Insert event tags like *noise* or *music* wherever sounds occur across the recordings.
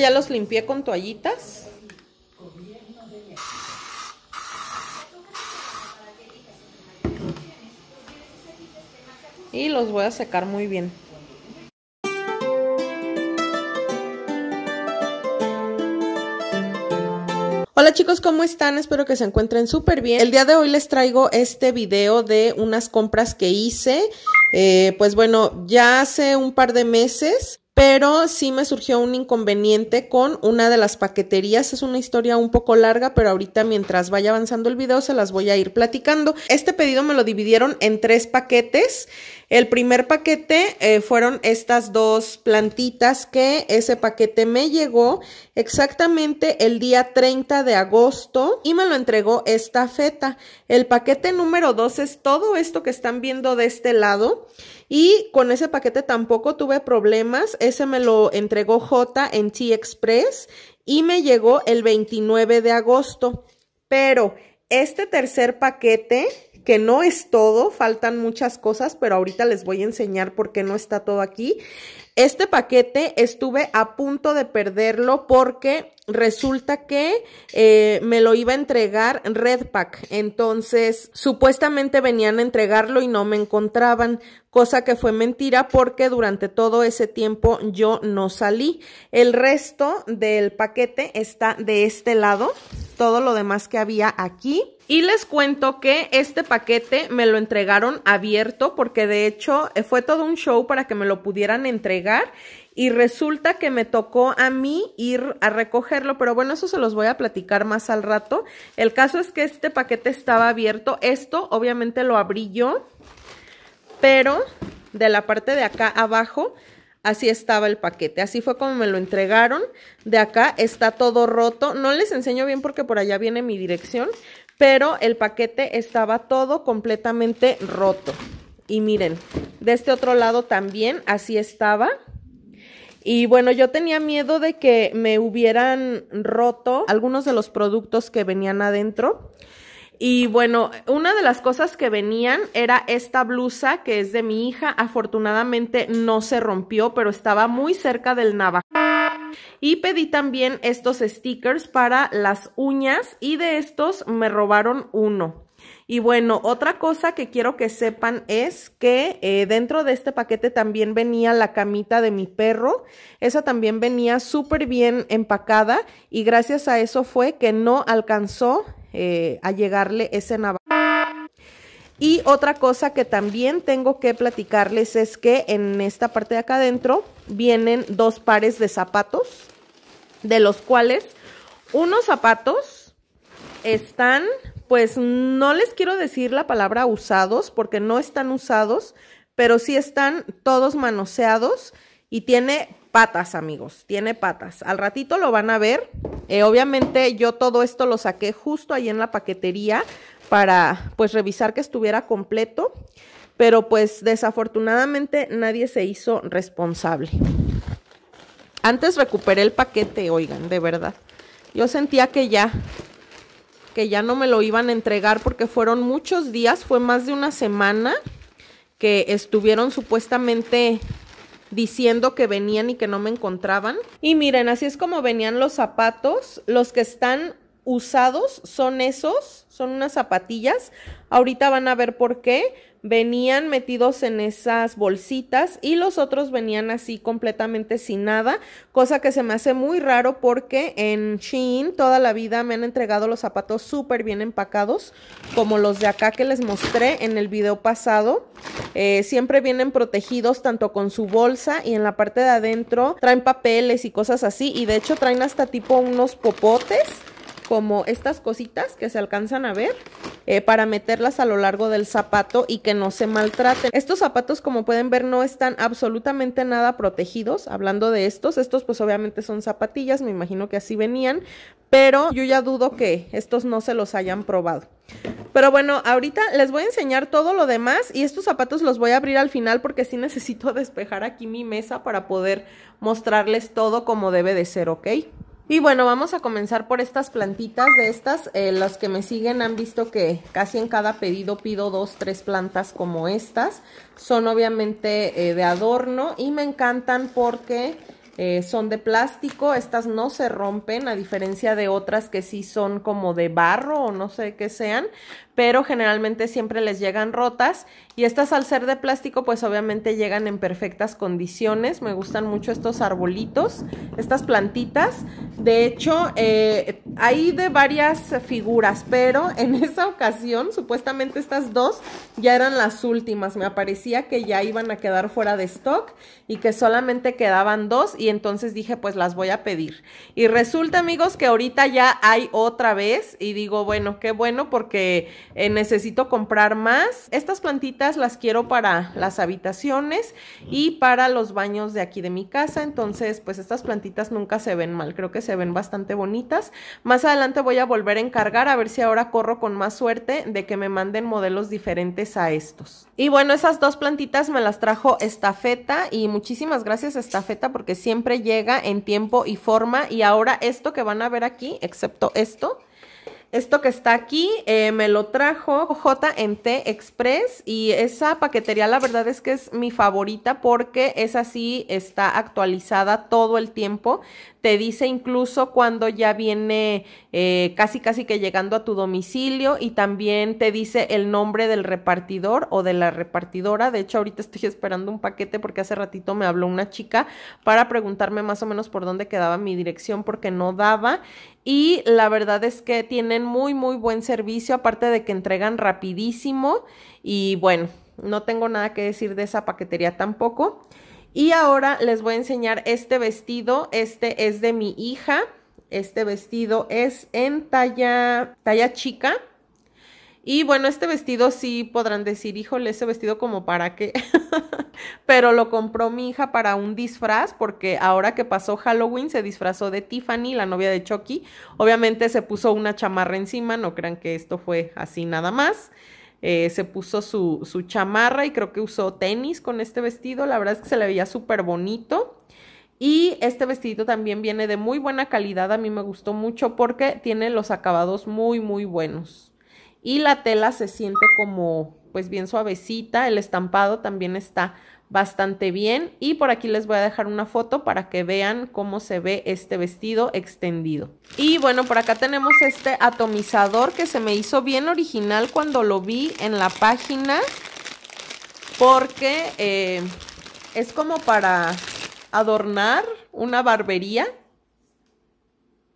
Ya los limpié con toallitas. Y los voy a secar muy bien. Hola chicos, ¿cómo están? Espero que se encuentren súper bien. El día de hoy les traigo este video de unas compras que hice. Eh, pues bueno, ya hace un par de meses pero sí me surgió un inconveniente con una de las paqueterías. Es una historia un poco larga, pero ahorita mientras vaya avanzando el video se las voy a ir platicando. Este pedido me lo dividieron en tres paquetes. El primer paquete eh, fueron estas dos plantitas que ese paquete me llegó exactamente el día 30 de agosto y me lo entregó esta feta. El paquete número 2 es todo esto que están viendo de este lado y con ese paquete tampoco tuve problemas. Ese me lo entregó J en T-Express y me llegó el 29 de agosto. Pero este tercer paquete que no es todo, faltan muchas cosas, pero ahorita les voy a enseñar por qué no está todo aquí. Este paquete estuve a punto de perderlo porque resulta que eh, me lo iba a entregar Red Pack. Entonces, supuestamente venían a entregarlo y no me encontraban, cosa que fue mentira porque durante todo ese tiempo yo no salí. El resto del paquete está de este lado todo lo demás que había aquí. Y les cuento que este paquete me lo entregaron abierto porque de hecho eh, fue todo un show para que me lo pudieran entregar y resulta que me tocó a mí ir a recogerlo, pero bueno, eso se los voy a platicar más al rato. El caso es que este paquete estaba abierto, esto obviamente lo abrí yo, pero de la parte de acá abajo Así estaba el paquete, así fue como me lo entregaron. De acá está todo roto. No les enseño bien porque por allá viene mi dirección, pero el paquete estaba todo completamente roto. Y miren, de este otro lado también así estaba. Y bueno, yo tenía miedo de que me hubieran roto algunos de los productos que venían adentro. Y bueno, una de las cosas que venían era esta blusa que es de mi hija. Afortunadamente no se rompió, pero estaba muy cerca del navajo. Y pedí también estos stickers para las uñas y de estos me robaron uno. Y bueno, otra cosa que quiero que sepan es que eh, dentro de este paquete también venía la camita de mi perro. Esa también venía súper bien empacada y gracias a eso fue que no alcanzó eh, a llegarle ese navajo. Y otra cosa que también tengo que platicarles es que en esta parte de acá adentro vienen dos pares de zapatos, de los cuales unos zapatos están, pues no les quiero decir la palabra usados, porque no están usados, pero sí están todos manoseados y tiene patas, amigos, tiene patas. Al ratito lo van a ver. Eh, obviamente yo todo esto lo saqué justo ahí en la paquetería para pues revisar que estuviera completo, pero pues desafortunadamente nadie se hizo responsable. Antes recuperé el paquete, oigan, de verdad. Yo sentía que ya que ya no me lo iban a entregar porque fueron muchos días, fue más de una semana que estuvieron supuestamente diciendo que venían y que no me encontraban. Y miren, así es como venían los zapatos, los que están usados son esos, son unas zapatillas. Ahorita van a ver por qué. Venían metidos en esas bolsitas y los otros venían así completamente sin nada, cosa que se me hace muy raro porque en Shein toda la vida me han entregado los zapatos súper bien empacados, como los de acá que les mostré en el video pasado. Eh, siempre vienen protegidos tanto con su bolsa y en la parte de adentro traen papeles y cosas así y de hecho traen hasta tipo unos popotes como estas cositas que se alcanzan a ver eh, para meterlas a lo largo del zapato y que no se maltraten. Estos zapatos como pueden ver no están absolutamente nada protegidos, hablando de estos, estos pues obviamente son zapatillas, me imagino que así venían, pero yo ya dudo que estos no se los hayan probado. Pero bueno, ahorita les voy a enseñar todo lo demás y estos zapatos los voy a abrir al final porque sí necesito *laughs* despejar aquí mi mesa para poder mostrarles todo como debe de ser, ¿ok? Y bueno, vamos a comenzar por estas plantitas de estas. Eh, las que me siguen han visto que casi en cada pedido pido dos, tres plantas como estas. Son obviamente eh, de adorno y me encantan porque eh, son de plástico. Estas no se rompen, a diferencia de otras que sí son como de barro o no sé qué sean pero generalmente siempre les llegan rotas y estas al ser de plástico pues obviamente llegan en perfectas condiciones. Me gustan mucho estos arbolitos, estas plantitas. De hecho, eh, hay de varias figuras, pero *laughs* en esa ocasión supuestamente estas dos ya eran las últimas. Me aparecía que ya iban a quedar fuera de stock y que solamente quedaban dos y entonces dije pues las voy a pedir. Y resulta amigos que ahorita ya hay otra vez y digo bueno, qué bueno porque eh, necesito comprar más. Estas plantitas las quiero para las habitaciones y para los baños de aquí de mi casa. Entonces, pues estas plantitas nunca se ven mal. Creo que se ven bastante bonitas. Más adelante voy a volver a encargar a ver si ahora corro con más suerte de que me manden modelos diferentes a estos. Y bueno, esas dos plantitas me las trajo Estafeta y muchísimas gracias Estafeta porque siempre llega en tiempo y forma y ahora esto que van a ver aquí, excepto esto, esto que está aquí eh, me lo trajo JNT Express y esa paquetería la verdad es que es mi favorita porque es así está actualizada todo el tiempo te dice incluso cuando ya viene eh, casi casi que llegando a tu domicilio y también te dice el nombre del repartidor o de la repartidora. De hecho, ahorita estoy esperando un paquete porque hace ratito me habló una chica para preguntarme más o menos por dónde quedaba mi dirección porque no daba. Y la verdad es que tienen muy, muy buen servicio, aparte de que entregan rapidísimo. Y bueno, no tengo nada que decir de esa paquetería tampoco. Y ahora les voy a enseñar este vestido. Este es de mi hija. Este vestido es en talla, talla chica. Y bueno, este vestido sí podrán decir, híjole, ese vestido como para qué. *laughs* Pero lo compró mi hija para un disfraz, porque ahora que pasó Halloween se disfrazó de Tiffany, la novia de Chucky. Obviamente se puso una chamarra encima, no crean que esto fue así nada más. Eh, se puso su, chamarra y creo que usó tenis con este vestido. La verdad es que se le veía súper bonito. Y este vestidito también viene de muy buena calidad. A mí me gustó mucho porque tiene los acabados muy, muy buenos. Y la tela se siente como pues bien suavecita. El estampado también está bastante bien y por aquí les voy a dejar una foto para que vean cómo se ve este vestido extendido. Y bueno, por acá tenemos este atomizador que se me hizo bien original cuando lo vi en la página porque eh, es como para adornar una barbería.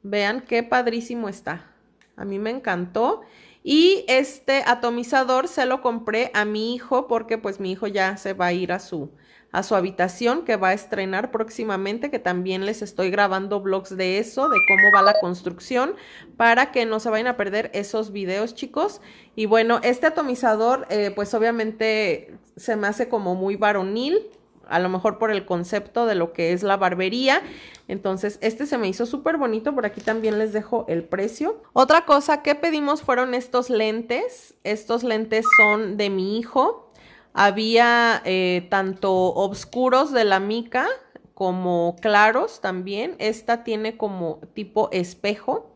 Vean qué padrísimo está. A mí me encantó. Y este atomizador se lo compré a mi hijo porque pues mi hijo ya se va a ir a su, a su habitación que va a estrenar próximamente, que también les estoy grabando vlogs de eso, de cómo va la construcción, para que no se vayan a perder esos videos, chicos. Y bueno, este atomizador, eh, pues obviamente se me hace como muy varonil, a lo mejor por el concepto de lo que es la barbería. Entonces, este se me hizo súper bonito. Por aquí también les dejo el precio. Otra cosa que pedimos fueron estos lentes. Estos lentes son de mi hijo. Había eh, tanto oscuros de la mica como claros también. Esta tiene como tipo espejo.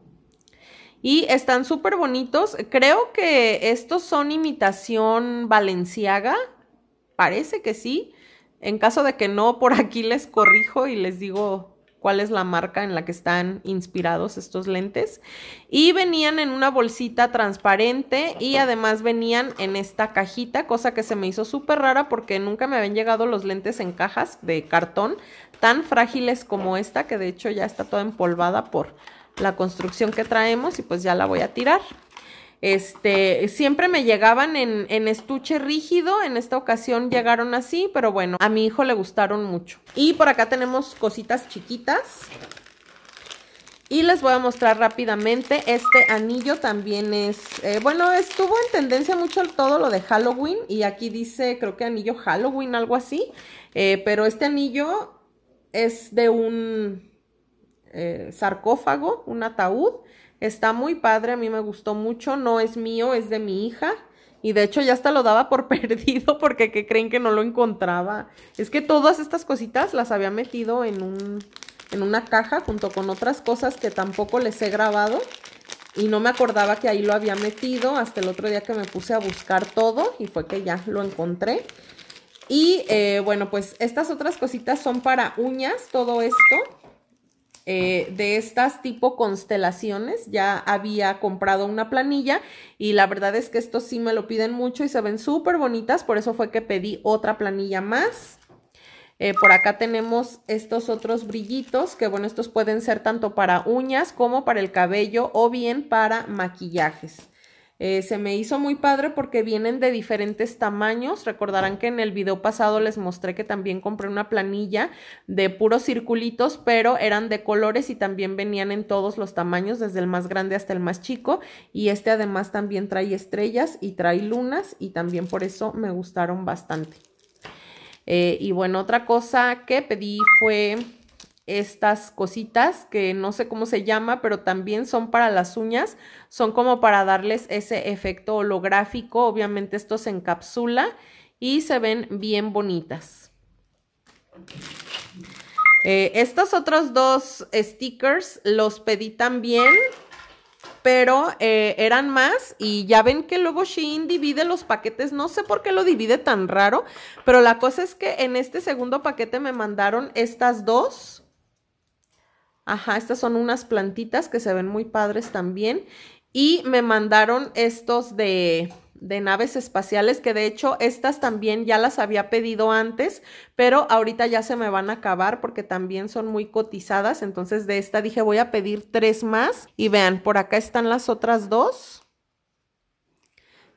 Y están súper bonitos. Creo que estos son imitación valenciaga. Parece que sí. En caso de que no, por aquí les corrijo y les digo cuál es la marca en la que están inspirados estos lentes. Y venían en una bolsita transparente y además venían en esta cajita, cosa que se me hizo súper rara porque nunca me habían llegado los lentes en cajas de cartón tan frágiles como esta, que de hecho ya está toda empolvada por la construcción que traemos y pues ya la voy a tirar. Este, siempre me llegaban en, estuche rígido, en esta ocasión llegaron así, pero bueno, a mi hijo le gustaron mucho. Y por acá tenemos cositas chiquitas. Y les voy a mostrar rápidamente, este anillo también es, eh, bueno, estuvo en tendencia mucho todo lo de Halloween y aquí dice, creo que anillo Halloween, algo así, eh, pero este anillo es de un eh, sarcófago, un ataúd, Está muy padre, a mí me gustó mucho, no es mío, es de mi hija. Y de hecho ya hasta lo daba por *laughs* perdido porque que creen que no lo encontraba. Es que todas estas cositas las había metido en, un, en una caja junto con otras cosas que tampoco les he grabado. Y no me acordaba que ahí lo había metido hasta el otro día que me puse a buscar todo y fue que ya lo encontré. Y eh, bueno, pues estas otras cositas son para uñas, todo esto. Eh, de estas tipo constelaciones. Ya había comprado una planilla y la verdad es que estos sí me lo piden mucho y se ven súper bonitas, por eso fue que pedí otra planilla más. Eh, por acá tenemos estos otros brillitos, que bueno, estos pueden ser tanto para uñas como para el cabello o bien para maquillajes. Eh, se me hizo muy padre porque vienen de diferentes tamaños. Recordarán que en el video pasado les mostré que también compré una planilla de puros circulitos, pero eran de colores y también venían en todos los tamaños, desde el más grande hasta el más chico. Y este además también trae estrellas y trae lunas y también por eso me gustaron bastante. Eh, y bueno, otra cosa que pedí fue estas cositas que no sé cómo se llama, pero también son para las uñas, son como para darles ese efecto holográfico, obviamente esto se encapsula y se ven bien bonitas. Eh, estos otros dos stickers los pedí también, pero eh, eran más y ya ven que luego Shein divide los paquetes, no sé por qué lo divide tan raro, pero la cosa es que en este segundo paquete me mandaron estas dos, Ajá, estas son unas plantitas que se ven muy padres también. Y me mandaron estos de, de naves espaciales, que de hecho estas también ya las había pedido antes, pero ahorita ya se me van a acabar porque también son muy cotizadas. Entonces de esta dije voy a pedir tres más. Y vean, por acá están las otras dos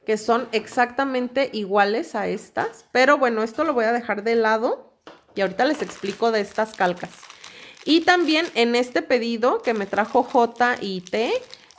que son exactamente iguales a estas, pero bueno, esto lo voy a dejar de lado y ahorita les explico de estas calcas. Y también en este pedido que me trajo J y T,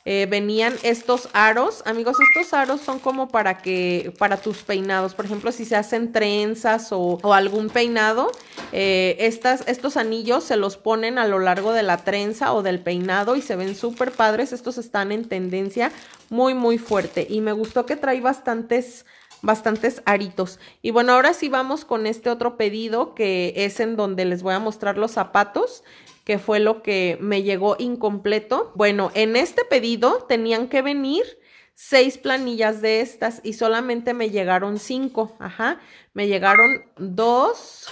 eh, venían estos aros. Amigos, estos aros son como para que, para tus peinados. Por ejemplo, si se hacen trenzas o, algún peinado, eh, estas, estos anillos se los ponen a lo largo de la trenza o del peinado y se ven súper padres. Estos están en tendencia muy, muy fuerte. Y me gustó que trae bastantes bastantes aritos. Y bueno, ahora sí vamos con este otro pedido que es en donde les voy a mostrar los zapatos que fue lo que me llegó incompleto. Bueno, en este pedido tenían que venir seis planillas de estas y solamente me llegaron cinco. Ajá, me llegaron dos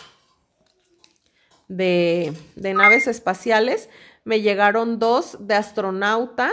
de, de naves espaciales, me llegaron dos de astronauta,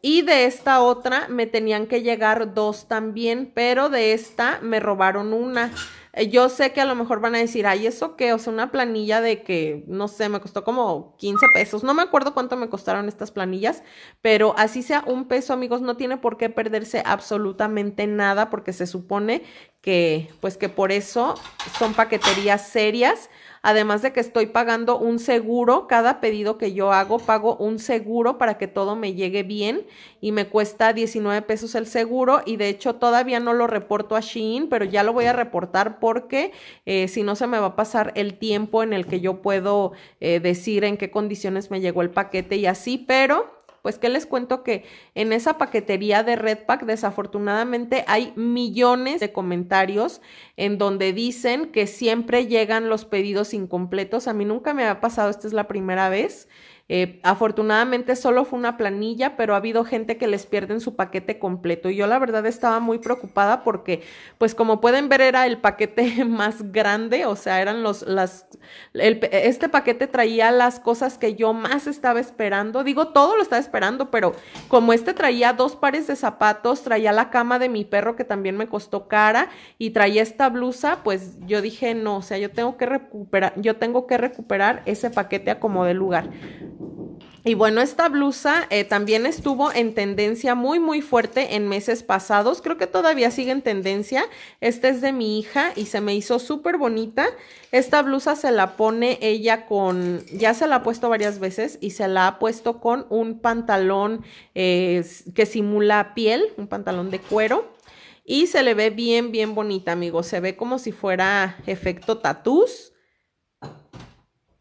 y de esta otra me tenían que llegar dos también, pero de esta me robaron una. Eh, yo sé que a lo mejor van a decir, ay, ¿eso qué? O sea, una planilla de que, no sé, me costó como 15 pesos. No me acuerdo cuánto me costaron estas planillas, pero así sea un peso, amigos, no tiene por qué perderse absolutamente nada porque se supone que, pues que por eso son paqueterías serias además de que estoy pagando un seguro, cada pedido que yo hago pago un seguro para que todo me llegue bien y me cuesta 19 pesos el seguro y de hecho todavía no lo reporto a Shein, pero ya lo voy a reportar porque eh, si no se me va a pasar el tiempo en el que yo puedo eh, decir en qué condiciones me llegó el paquete y así, pero pues que les cuento que en esa paquetería de Redpack desafortunadamente hay millones de comentarios en donde dicen que siempre llegan los pedidos incompletos. A mí nunca me ha pasado, esta es la primera vez. Eh, afortunadamente solo fue una planilla, pero ha habido gente que les pierden su paquete completo. Y yo la verdad estaba muy preocupada porque, pues como pueden ver, era el paquete *laughs* más grande, o sea, eran los, las, este paquete traía las cosas que yo más estaba esperando. Digo, todo lo estaba esperando, pero como este traía dos pares de zapatos, traía la cama de mi perro que también me costó cara y traía esta blusa, pues yo dije, no, o sea, yo tengo que recuperar, yo tengo que recuperar ese paquete a como de lugar. Y bueno, esta blusa eh, también estuvo en tendencia muy, muy fuerte en meses pasados. Creo que todavía sigue en tendencia. Esta es de mi hija y se me hizo súper bonita. Esta blusa se la pone ella con, ya se la ha puesto varias veces y se la ha puesto con un pantalón eh, que simula piel, un pantalón de cuero. Y se le ve bien, bien bonita, amigos. Se ve como si fuera efecto tatús.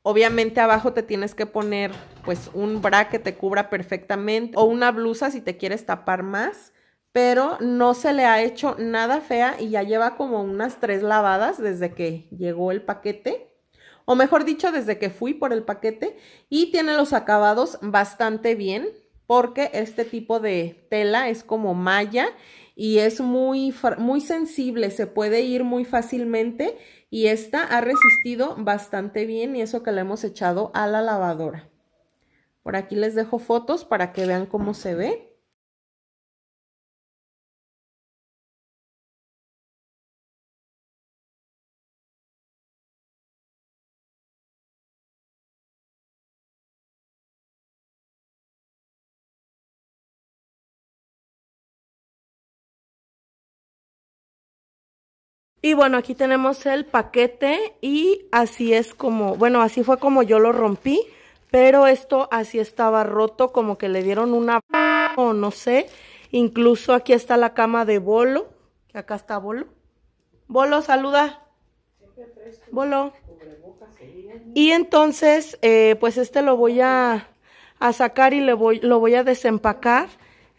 Obviamente abajo te tienes que poner pues un bra que te cubra perfectamente o una blusa si te quieres tapar más pero no se le ha hecho nada fea y ya lleva como unas tres lavadas desde que llegó el paquete, o mejor dicho, desde que fui por el paquete y tiene los acabados bastante bien porque este tipo de tela es como malla y es muy, muy sensible, se puede ir muy fácilmente y esta ha resistido bastante bien y eso que le hemos echado a la lavadora. Por aquí les dejo fotos para que vean cómo se ve. Y bueno, aquí tenemos el paquete y así es como, bueno, así fue como yo lo rompí pero esto así estaba roto, como que le dieron una o no sé. Incluso aquí está la cama de Bolo, acá está Bolo. Bolo, saluda. Bolo. Y entonces, eh, pues este lo voy a, sacar y lo voy a desempacar.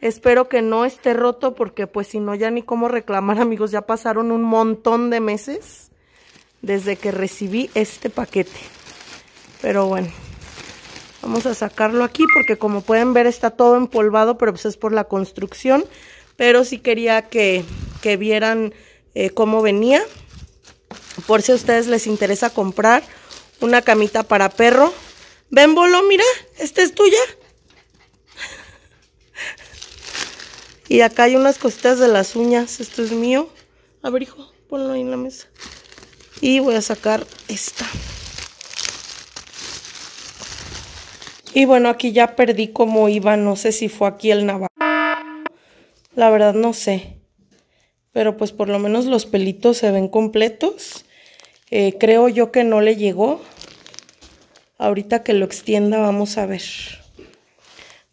Espero que no esté roto porque pues si no ya ni cómo reclamar *laughs* amigos, ya pasaron un montón de meses desde que recibí este paquete. Pero bueno. Vamos a sacarlo aquí porque como pueden ver está todo empolvado, pero pues es por la construcción. Pero sí quería que, vieran eh, cómo venía. Por si a ustedes les interesa comprar una camita para perro. Ven, Bolo, mira, esta es tuya. Y acá hay unas cositas de las uñas. Esto es mío. A ver, hijo, ponlo ahí en la mesa. Y voy a sacar esta. Y bueno, aquí ya perdí cómo iba, no sé si fue aquí el navajo. La verdad no sé. Pero pues por lo menos los pelitos se ven completos. Eh, creo yo que no le llegó. Ahorita que lo extienda vamos a ver.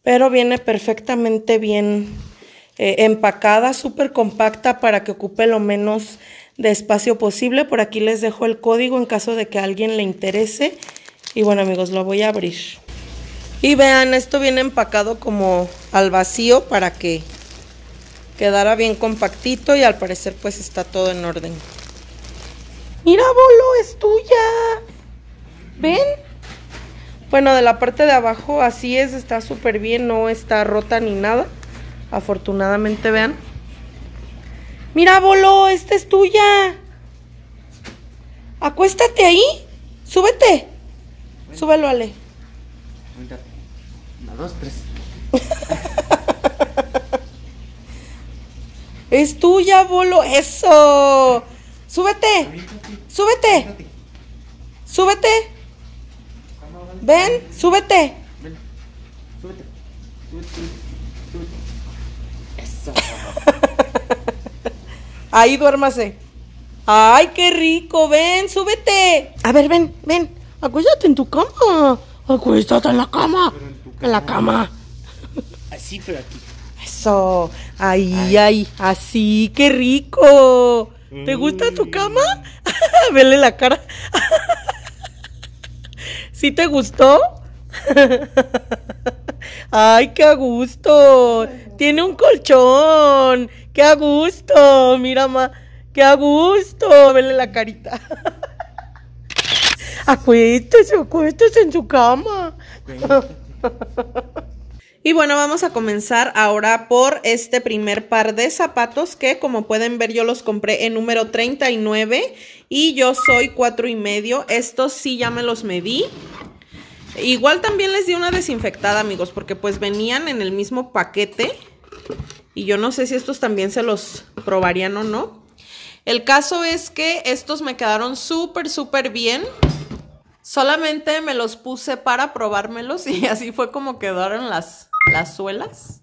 Pero viene perfectamente bien eh, empacada, súper compacta para que ocupe lo menos de espacio posible. Por aquí les dejo el código en caso de que a alguien le interese. Y bueno amigos, lo voy a abrir. Y vean, esto viene empacado como al vacío para que quedara bien compactito y al parecer pues está todo en orden. Mira, Bolo, es tuya. ¿Ven? Bueno, de la parte de abajo así es, está súper bien, no está rota ni nada. Afortunadamente, vean. Mira, Bolo, esta es tuya. Acuéstate ahí. Súbete. Súbelo, Ale dos, tres. *laughs* es tuya, bolo. Eso. Súbete. Súbete. Súbete. Ven, súbete. Ven. Súbete. *laughs* Ahí duérmase. Ay, qué rico. Ven, súbete. A ver, ven, ven. Acuéstate en tu cama. Acuéstate en la cama. En la cama. Así, pero aquí. Eso. Ahí, ay. Así, qué rico. ¿Te gusta tu mm. cama? *laughs* Vele la cara. *laughs* ¿Sí te gustó? *laughs* Ay, qué a gusto. Tiene un colchón. Qué a gusto. Mira, ma. Qué a gusto. Vele la carita. Acuéstese, acuéstese en su cama. Y bueno, vamos a comenzar ahora por este primer par de zapatos que como pueden ver yo los compré en número 39 y yo soy cuatro y medio. Estos sí ya me los medí. Igual también les di una desinfectada amigos porque pues venían en el mismo paquete y yo no sé si estos también se los probarían o no. El caso es que estos me quedaron súper súper bien. Solamente me los puse para probármelos *laughs* y así fue como quedaron las, suelas.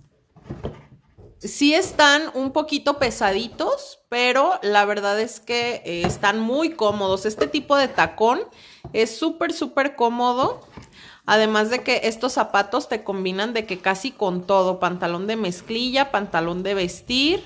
Sí están un poquito pesaditos, pero la verdad es que eh, están muy cómodos. Este tipo de tacón es súper, súper cómodo. Además de que estos zapatos te combinan de que casi con todo. Pantalón de mezclilla, pantalón de vestir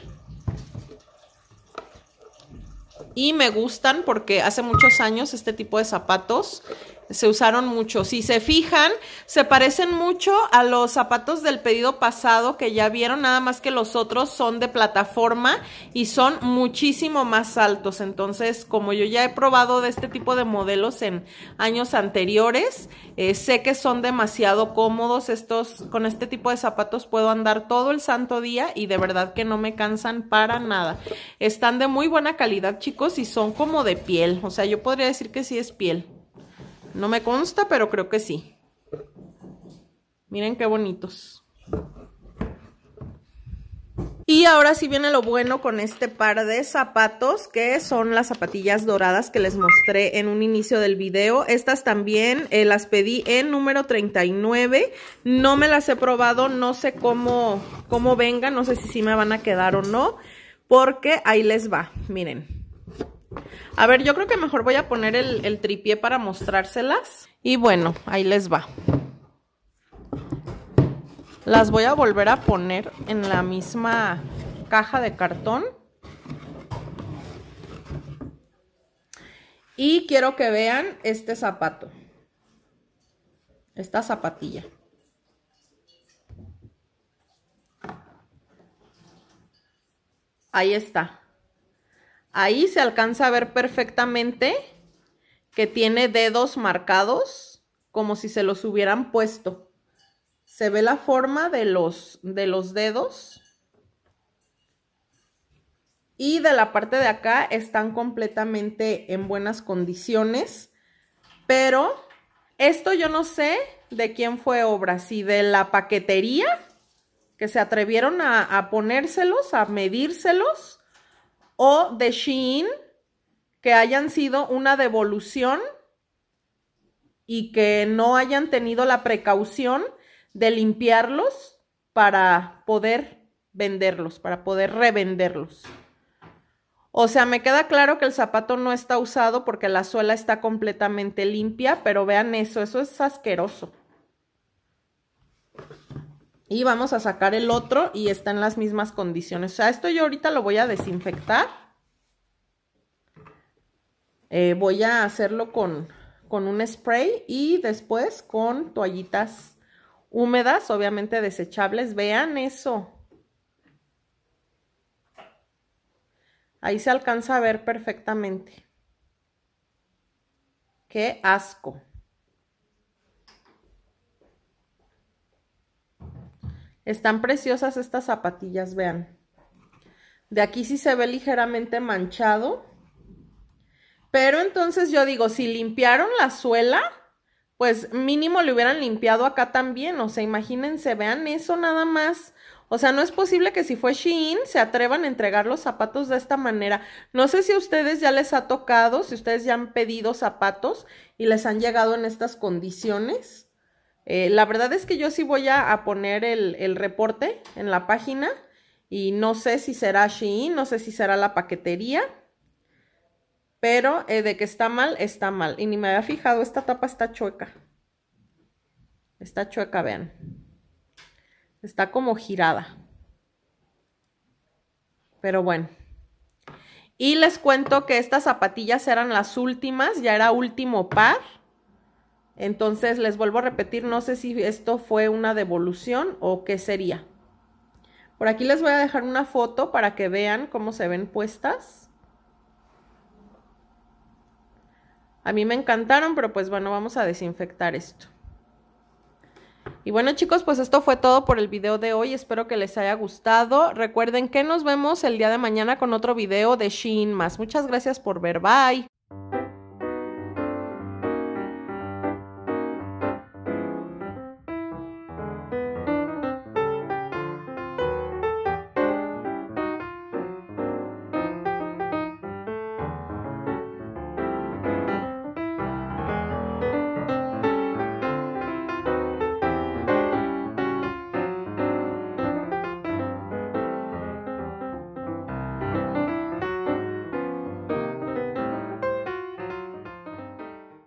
y me gustan porque hace muchos años este tipo de zapatos se usaron mucho. Si se fijan, se parecen mucho a los zapatos del pedido pasado que ya vieron, nada más que los otros son de plataforma y son muchísimo más altos. Entonces, como yo ya he probado de este tipo de modelos en años anteriores, eh, sé que son demasiado cómodos estos, con este tipo de zapatos puedo andar todo el santo día y de verdad que no me cansan para nada. Están de muy buena calidad, chicos, y son como de piel. O sea, yo podría decir que sí es piel. No me consta, pero creo que sí. Miren qué bonitos. Y ahora sí viene lo bueno con este par de zapatos, que son las zapatillas doradas que les mostré en un inicio del video. Estas también eh, las pedí en número 39. No me las he probado, no sé cómo, cómo vengan, no sé si sí me van a quedar o no, porque ahí les va, miren. A ver, yo creo que mejor voy a poner el, tripié para mostrárselas. Y bueno, ahí les va. Las voy a volver a poner en la misma caja de cartón. Y quiero que vean este zapato. Esta zapatilla. Ahí está. Ahí se alcanza a ver perfectamente que tiene dedos marcados como si se los hubieran puesto. Se ve la forma de los, de los dedos. Y de la parte de acá están completamente en buenas condiciones. Pero esto yo no sé de quién fue obra. Si de la paquetería, que se atrevieron a, a ponérselos, a medírselos o de Shein que hayan sido una devolución y que no hayan tenido la precaución de limpiarlos para poder venderlos, para poder revenderlos. O sea, me queda claro que el zapato no está usado porque la suela está completamente limpia, pero vean eso, eso es asqueroso. Y vamos a sacar el otro y está en las mismas condiciones. O sea, esto yo ahorita lo voy a desinfectar. Eh, voy a hacerlo con, con un spray y después con toallitas húmedas, obviamente desechables. Vean eso. Ahí se alcanza a ver perfectamente. ¡Qué asco! Están preciosas estas zapatillas, vean. De aquí sí se ve ligeramente manchado. Pero entonces yo digo, si limpiaron la suela, pues mínimo le hubieran limpiado acá también. O sea, imagínense, vean eso nada más. O sea, no es posible que si fue Shein se atrevan a entregar los zapatos de esta manera. No sé si a ustedes ya les ha tocado, si ustedes ya han pedido zapatos y les han llegado en estas condiciones. Eh, la verdad es que yo sí voy a, poner el, reporte en la página y no sé si será Shein, no sé si será la paquetería, pero eh, de que está mal, está mal. Y ni me había fijado, esta tapa está chueca. Está chueca, vean. Está como girada. Pero bueno. Y les cuento que estas zapatillas eran las últimas, ya era último par. Entonces, les vuelvo a repetir, no sé si esto fue una devolución o qué sería. Por aquí les voy a dejar una foto para que vean cómo se ven puestas. A mí me encantaron, pero pues bueno, vamos a desinfectar esto. Y bueno chicos, pues esto fue todo por el video de hoy, espero que les haya gustado. Recuerden que nos vemos el día de mañana con otro video de Shein Más. Muchas gracias por ver, bye.